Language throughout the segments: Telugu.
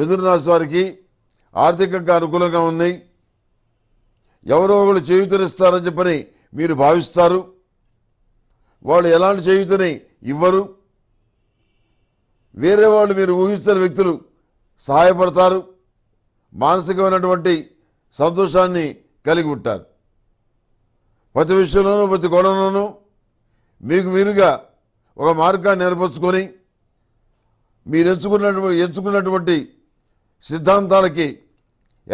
మిథున రాశి వారికి ఆర్థికంగా అనుకూలంగా ఉన్నాయి ఎవరో ఒకళ్ళు చేయుతనిస్తారని చెప్పని మీరు భావిస్తారు వాళ్ళు ఎలాంటి చేయుతని ఇవ్వరు వేరే వాళ్ళు మీరు ఊహిస్తున్న వ్యక్తులు సహాయపడతారు మానసికమైనటువంటి సంతోషాన్ని కలిగి ఉంటారు ప్రతి విషయంలోనూ ప్రతి గొడవలోనూ మీకు మీరుగా ఒక మార్గాన్ని ఏర్పరచుకొని మీరు ఎంచుకున్నటువంటి ఎంచుకున్నటువంటి సిద్ధాంతాలకి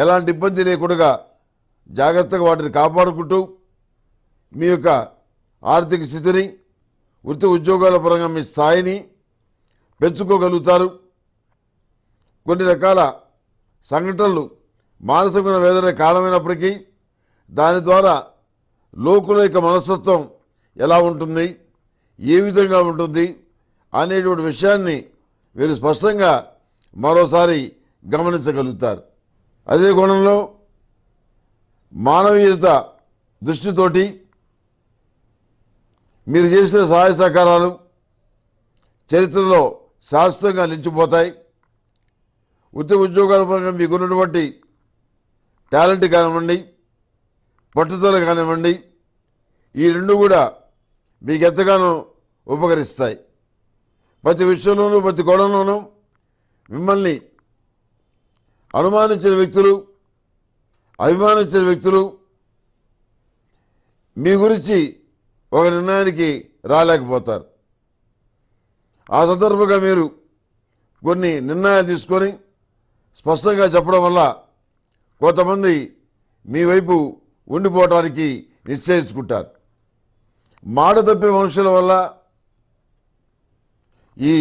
ఎలాంటి ఇబ్బంది లేకుండా జాగ్రత్తగా వాటిని కాపాడుకుంటూ మీ యొక్క ఆర్థిక స్థితిని వృత్తి ఉద్యోగాల పరంగా మీ స్థాయిని పెంచుకోగలుగుతారు కొన్ని రకాల సంఘటనలు మానసికమైన వేదన కారణమైనప్పటికీ దాని ద్వారా లోకుల యొక్క మనస్తత్వం ఎలా ఉంటుంది ఏ విధంగా ఉంటుంది అనేటువంటి విషయాన్ని వీరు స్పష్టంగా మరోసారి గమనించగలుగుతారు అదే కోణంలో మానవీయత దృష్టితోటి మీరు చేసిన సహాయ సహకారాలు చరిత్రలో శాశ్వతంగా నిలిచిపోతాయి ఉద్యోగ ఉద్యోగాల పరంగా మీకున్నటువంటి టాలెంట్ కానివ్వండి పట్టుదల కానివ్వండి ఈ రెండు కూడా మీకు ఎంతగానో ఉపకరిస్తాయి ప్రతి విషయంలోనూ ప్రతి కోణంలోనూ మిమ్మల్ని అనుమానించిన వ్యక్తులు అభిమానించిన వ్యక్తులు మీ గురించి ఒక నిర్ణయానికి రాలేకపోతారు ఆ సందర్భంగా మీరు కొన్ని నిర్ణయాలు తీసుకొని స్పష్టంగా చెప్పడం వల్ల కొంతమంది మీ వైపు ఉండిపోవటానికి నిశ్చయించుకుంటారు మాట తప్పే మనుషుల వల్ల ఈ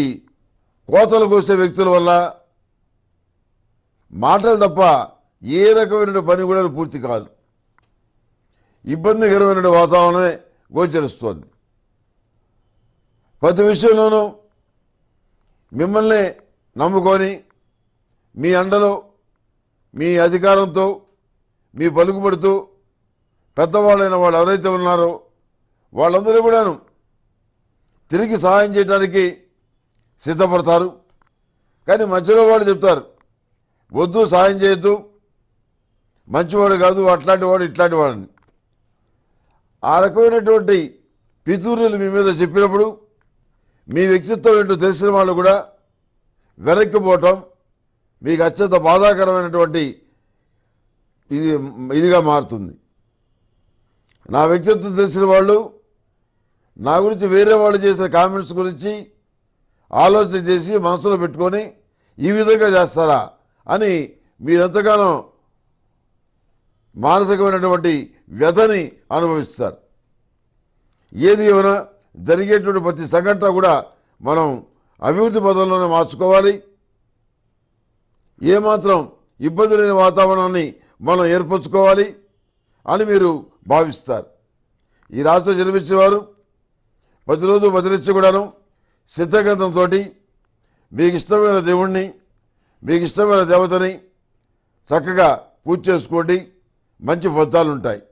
కోతలు కోసే వ్యక్తుల వల్ల మాటలు తప్ప ఏ రకమైన పని కూడా పూర్తి కాదు ఇబ్బందికరమైన వాతావరణమే గోచరిస్తోంది ప్రతి విషయంలోనూ మిమ్మల్ని నమ్ముకొని మీ అండలో మీ అధికారంతో మీ పలుకుబడుతూ పెద్దవాళ్ళైన వాళ్ళు ఎవరైతే ఉన్నారో వాళ్ళందరూ కూడాను తిరిగి సహాయం చేయడానికి సిద్ధపడతారు కానీ మధ్యలో వాళ్ళు చెప్తారు వద్దు సాయం చేయొద్దు మంచివాడు కాదు అట్లాంటి వాడు ఇట్లాంటి వాడని ఆ రకమైనటువంటి పితూరులు మీ మీద చెప్పినప్పుడు మీ వ్యక్తిత్వం ఏంటో తెలిసిన వాళ్ళు కూడా వెనక్కిపోవటం మీకు అత్యంత బాధాకరమైనటువంటి ఇది ఇదిగా మారుతుంది నా వ్యక్తిత్వం తెలిసిన వాళ్ళు నా గురించి వేరే వాళ్ళు చేసిన కామెంట్స్ గురించి ఆలోచన చేసి మనసులో పెట్టుకొని ఈ విధంగా చేస్తారా అని మీరెంతగానో మానసికమైనటువంటి వ్యధని అనుభవిస్తారు ఏది ఏమైనా జరిగేటువంటి ప్రతి సంఘటన కూడా మనం అభివృద్ధి పదంలోనే మార్చుకోవాలి ఏమాత్రం ఇబ్బంది లేని వాతావరణాన్ని మనం ఏర్పరచుకోవాలి అని మీరు భావిస్తారు ఈ రాష్ట్ర జన్మించిన వారు ప్రతిరోజు వదిలించి కూడాను సిద్ధగంధంతో మీకు ఇష్టమైన దేవుణ్ణి మీకు ఇష్టమైన దేవతని చక్కగా పూజ చేసుకోండి మంచి ఫలితాలు ఉంటాయి